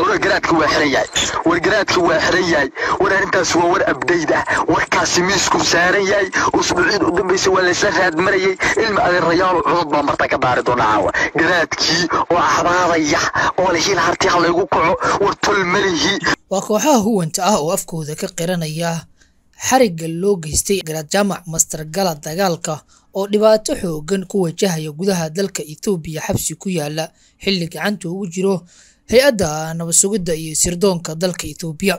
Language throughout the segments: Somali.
wargaraadka waa xiran yahay wargaraadka waa xiran yahay war arrintaas waa war abdayd ah warkaasi miisku saaran yahay usbuuciyad u dambaysa waa laysla raadmarayay ilmi adeerayaal cudud baa marta ka baari doona caawa garaadkii oo ahbaabaya oo lihiin harti ha laygu kaco war tol malihi waa kooxaha huwanta ah oo afkooda ka qiranaya xariga loo geystay garaad jaamac mastargala dagaalka oo dhibaato xooggan ku wajahaya gudaha dalka etoobiya xabsi ku yaala xilli gacanta ugu jiro hay-adda nabadsugidda iyo sirdoonka dalka ethoobiya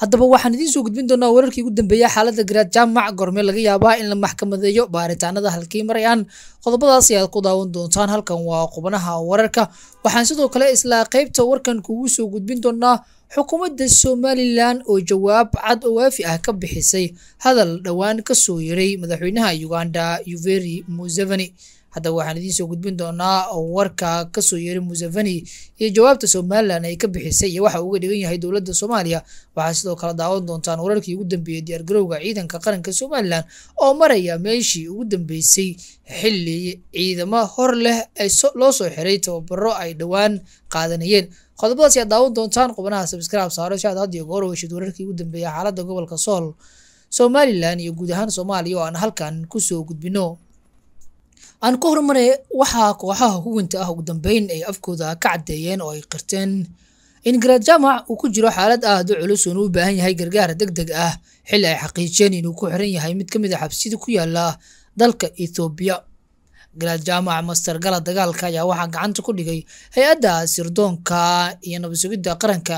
haddaba waxaan idiin soo gudbin doonaa wararkii ugu dambeeya xaaladda garaad jaamac gormeel laga yaabaa in la maxkamadeeyo baaritaanada halkii maray aan qodobadaas ayaad ku daawan doontaan halkan waa qubanaha wararka waxaan sidoo kale islaa qaybta warkan kuugu soo gudbin doonaa xukuumadda somalilan oo jawaab cad oo waafi ah ka bixisay hadal dhowaan ka soo yaray madaxweynaha uganda yuveri museveni haddaba waxaan idiinsoo gudbin doonaa warka kasoo yeeray museveni iyo jawaabta somalilan ay ka bixisay iyo waxa uga dhigan yahay dowladda soomaaliya waxaa sidoo kale daawan doontaan wararkii ugu dambeeyey diyaargarowga ciidanka qaranka somalilan oo maraya meeshii ugu dambeysay xili ciidamo hor leh loo soo xiray tababaro ay dhowaan qaadanayeen qodobadaas ayaa daawan doontaan qubanaha sabskraib saaro shacad had iyo goor weshid wararkii ugu dambeeya xaaladda gobolka sool somalilan iyo guud ahaan soomaaliya oo aan halkan kusoo gudbino aan ku hormaray waxaa kooxaha huwanta ah ugu dambeyn ay afkooda ka caddeeyeen oo ay qirteen in garaad jaamac uu ku jiro xaalad aad u culus oona u baahan yahay gargaar deg deg ah xilli ay xaqiijiyeen inuu ku xiran yahay mid ka mid a ah xabsida ku yaalla dalka ethoobiya garaad jaamaca ah, mastargala dagaalka ayaa waxaa gacanta ku dhigay hay-adda sirdoonka iyo nabadsugidda qaranka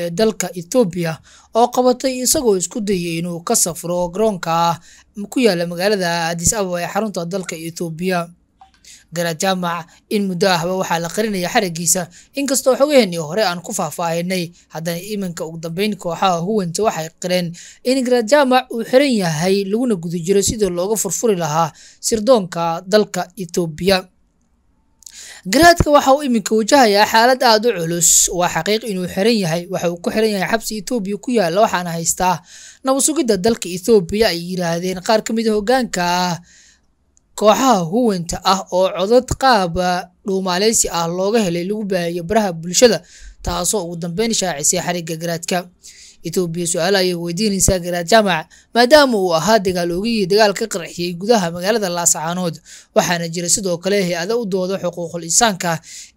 ee dalka ethoobiya oo qabatay isagoo isku dayay inuu ka safro garoonka ku yaala magaalada adis ababa ee xarunta dalka ethoobiya garajaamac in muddo ahba waxaa la qarinaya xaragiisa inkastoo xogaheennii hore aan ku faahfaahinay haddana iminka ugu dambeyn kooxaha huwanta waxay qireen in garajaamac uu xiran yahay laguna guda jiro sidii looga furfuri lahaa sirdoonka dalka etoobiya garaadka waxa uu iminka wajahayaa xaalad aada u culus waa xaqiiq inuu xiran yahay waxa uu ku xiran yahay xabsi etoobiya ku yaalla waxaana haystaa nabad dalka etoobiya ay yidhaahdeen qaar ka mid a ah hogaanka kooxaha huwanta ah oo codad qaaba dhuumaaleysi ah looga helay lagu baahiyo baraha bulshada taasoo ugu dambeyn shaacisay xariga garaadka etoobiya su-aal ayay weydiinaysaa garaad jaamac maadaama uu ahaa dagaaloogiyii dagaal ka qarxiyey gudaha magaalada laasacaanood waxaana jira sidoo kale hay-ada u dooda xuquuqul insaanka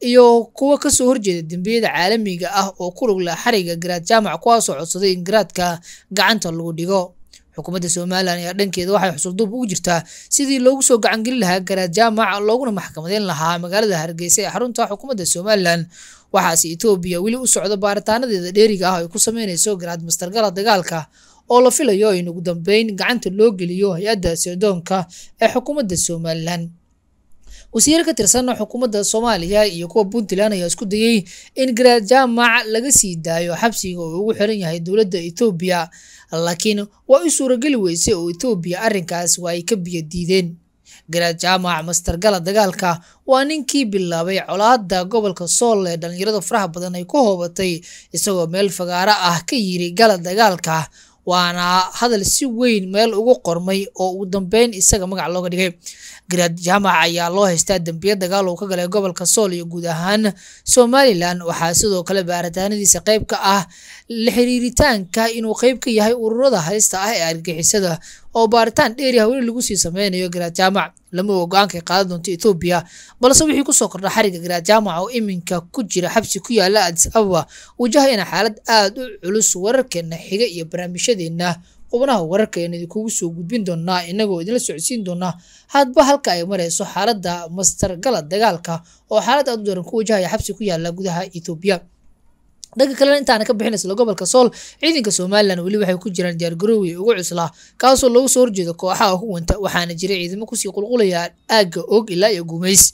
iyo kuwo kasoo horjeeda dembiyada caalamiga ah oo ku lug leh xarigga garaad jaamac kuwaasoo codsaday in garaadka gacanta lagu dhigo xukuumadda somalilan ayaa dhankeeda waxay xusulduub ugu jirtaa sidii loogu soo gacangelin lahaa garaad jaamac looguna maxkamadeyn lahaa magaalada hargeysa ee xarunta xukuumadda somalilan waxaase etoobiya weli u socda baaritaanadeeda dheeriga ah ay ku sameynayso garaad mastargala dagaalka oo la filayo in ugu dambeyn gacanta loo geliyo hay-adda soodoonka ee xukuumadda somalilan wasiir ka tirsan xukuumadda soomaaliya iyo kuwa puntland ayaa isku dayey in garaad jaamac laga sii daayo xabsiga uu ugu xiran yahay dowladda etoobiya laakiin waa u suurageli weysay oo etoobiya arrinkaas waa ay ka biyo diideen garaad jaamac mastargala dagaalka waa ninkii bilaabay colaada gobolka sool ee dhallinyarada faraha badan ay ku hoobatay isagoo meel fagaaro ah ka yiri gala dagaalka waana hadal si weyn meel ugu qormay oo ugu dambeyn isaga magac looga dhigay grad jaamac ayaa loo haystaa dembiya dagaal uu ka galay gobolka sool iyo guud ahaan somalilan waxaa sidoo kale baaritaanadiisa qayb ka ah la xiriiritaanka inuu qeyb ka yahay ururada halista ah ee argagixisada oo baaritaan dheeri ah weli lagu sii sameynayo garaad jaamac lama oga go-aankay qaadan doonto ethoobiya balse wixii kusoo kordha xariga garaad jaamaca oo iminka ku jira xabsi ku yaala adis ababa wajahayna xaalad aada u culus wararkeenna xiga iyo barnaamijyadeenna qubnaha wararka ayaan idinkugu soo gudbin doonaa innagoo idinla socodsiin doonaa hadba halka ay marayso xaaladda mastargala dagaalka oo xaalad aad u daran ku wajahaya xabsi ku yaala gudaha ethoobiya dhanka kalena intaana ka bixin isla gobolka sool ciidanka somalilan weli waxay ku jiraan diyaargaroowi ugu cuslaa kaasoo loogu soo horjeeda kooxaha ku wanta waxaana jiray ciidamo kusii qulqulaya aagga og ilaa iyo gumays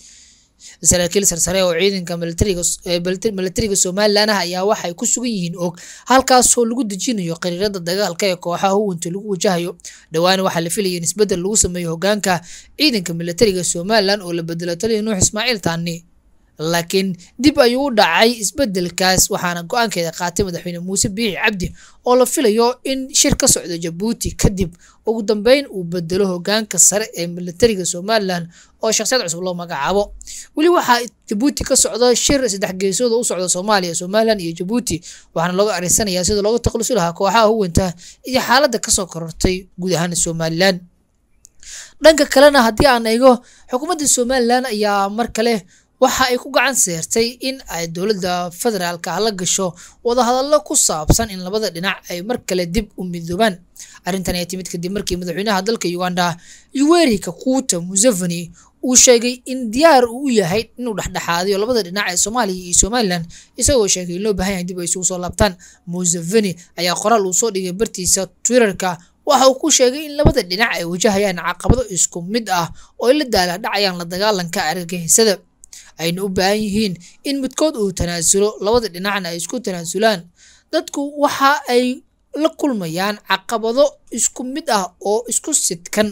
saraakiil sarsare oo ciidanka milatariga somalilan ah ayaa waxay ku sugan yihiin og halkaasoo lagu dejinayo qariirada dagaalka ee kooxaha huwanta lagu wajahayo dhowaan waxaa la filaya in isbedel lagu sameeyo hogaanka ciidanka milatariga somalilan oo la bedelo taliya nuux ismaaciil taani laakiin dib ayuu u dhacay isbedelkaas waxaana go-aankeeda qaatay madaxweyne muuse biixi cabdi oo la filayo in shir ka socdo jabuuti kadib ugu dambeyn uu bedelo hogaanka sare ee milatariga somalilan oo shaksiyad cusub loo magacaabo weli waxaa jabuuti ka socda shir saddex geesood u socda soomaaliya somalilan iyo jabuuti waxaana looga arisanayaa sida looga taklusi lahaa kooxaha huwanta iyo xaaladda kasoo korortay guud ahaan somalilan dhanka kalena haddii aan eego xukuumadda somalilan ayaa mar kale waxa ay ku gacan seertay in ay dowladda federaalka la gasho wadahadallo ku saabsan in labada dhinac ay mar kale dib u midoobaan arrintan ayaa timid kadib markii madaxweynaha dalka uganda yuweri kakuuta museveni uu sheegay in diyaar uu yahay inuu dhexdhexaadiyo labada dhinac ee soomaaliya iyo somalilan isagoo sheegay in loo baahan yahay dib ay isugu soo laabtaan museveni ayaa qoraal uu soo dhigay bartiisa twitterka waxa uu ku sheegay in labada dhinac ay wajahayaan caqabado isku mid ah oo ay la daala dhacayaan la dagaalanka argagixisada ayna u baahan yihiin in midkood uu tanaasulo labada dhinacna ay isku tanaasulaan dadku waxa ay la kulmayaan caqabado isku mid ah oo isku sidkan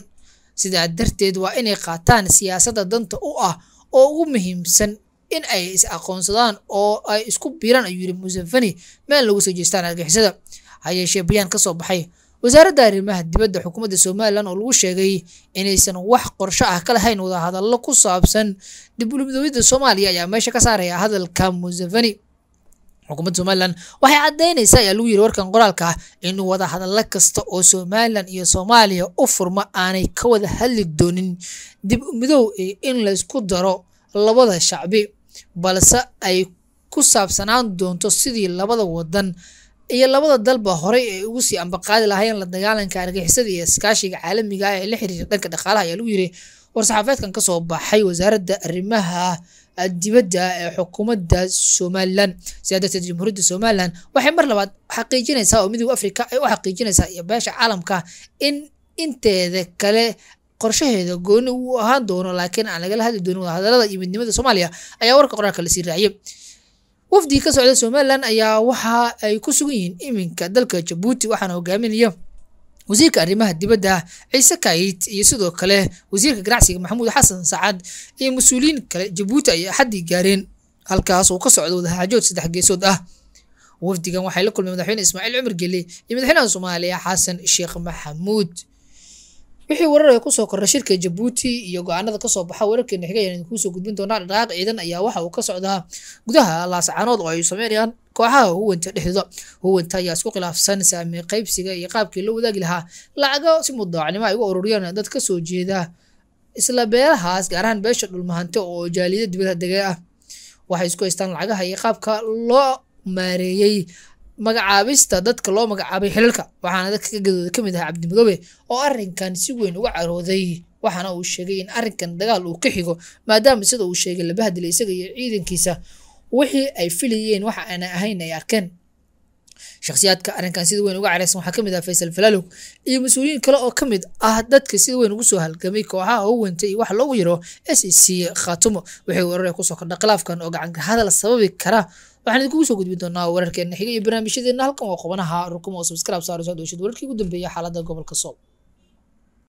sidaa darteed waa inay qaataan siyaasadda danta u ah oo ugu muhiimsan in ay is aqoonsadaan oo ay isku biiraan ayuu yihi museveni meel lagu soo jeestaan argixisada hayeeshee bayaan ka soo baxay wasaaradda arrimaha dibadda xukuumadda somalilan oo lagu sheegay inaysan wax qorsho ah ka lahayn wadahadallo ku saabsan dib soomaaliya ayaa meesha ka saaraya hadalka museveni xukuumadda somalilan waxay caddaynaysaa ayaa lagu yiri warkan qoraalka ah in wadahadallo kasta oo somalilan iyo soomaaliya u furma aanay ka wada hadli doonin dib u midow in laysku daro labada shacbi balse ay ku saabsanaan doonto sidii labada wadan iyo labada dalba horey ay ugu sii ambaqaadi lahaayeen la dagaalanka argixisada iyo iskaashiga caalamiga ah ee la xiriira dhanka dhaqaalaha ayaa lagu yiri war-saxaafeedkan kasoo baxay wasaaradda arrimaha dibadda ah ee xukuumadda somalilan sidaa darteed jamhuuriyadda somalilan waxay mar labaad xaqiijinaysaa oo midooda africa ay u xaqiijinaysaa iyo beesha caalamka in inteeda kale qorshaheeda gooni uu ahaan doono laakiin aan lagala hadli doonin wadahadalada iyo midnimada soomaaliya ayaa warka qoraalka lasii raaciyay wafdigii ka socda somalilan ayaa waxa ay ku sugan yihiin iminka dalka jabuuti waxaana hogaaminaya wasiirka arrimaha dibadda ciise kayit iyo sidoo kale wasiirka ganacsiga maxamuud xasan sacad iyo mas-uuliyiin kale jabuuti ay xaddii gaareen halkaas uu ka socdo wadahaajood saddex geesood ah wafdigan waxay la kulmay madaxweyne ismaaciil cumar geli iyo madaxweynaha soomaaliya xasan sheekh maxamuud wixii wararka kusoo korray shirka jabuuti iyo go-aanada kasoo baxa wararkeena xigayaan idinkuusoo gudbin doonaa dhaqaaq ciidan ayaa waxa uu ka socdaa gudaha laascaanood oo ay sameynayaan kooxaha huwanta dhexdooda huwanta ayaa isku khilaafsan saamey qaybsiga iyo qaabkii loo wadaagi lahaa lacago si mudaacnimo ay u ururiyaan dad kasoo jeeda isla beelahaas gaar ahaan beesha dhulmahante oo jaaliyada dibadda dege ah waxay isku haystaan lacagaha iyo qaabka loo maareeyey magacaabista dadka loo magacaabay xilalka waxaana dadka ka gadooda kamid ahaa cabdimadoobe oo arinkan si weyn uga carooday waxaana uu sheegay in arinkan dagaal uu ka xigo maadaama sida uu sheegay labahadila isaga iyo ciidankiisa wixii ay filayeen waxa aanay ahayn ay arkeen shakhsiyaadka arrinkan sida weyn uga careysan waxaa kamid ah faysal falaalow iyo mas-uuliyiin kale oo kamid ah dadka sida weyn ugu soo halgamay kooxaha howanta iyo waxa loogu yaro s e c khatumo waxay weerare kusoo kordha khilaafkan oo gacanka hadal sababi kara waxaan idinkugu soo gudbin doonaa wararkeena xiga iyo barnaamijyadeena halkan waa qobanaha rukuma oo subscribe saarayso hadoo wararkii ugu dambeeya xaaladda gobolka sool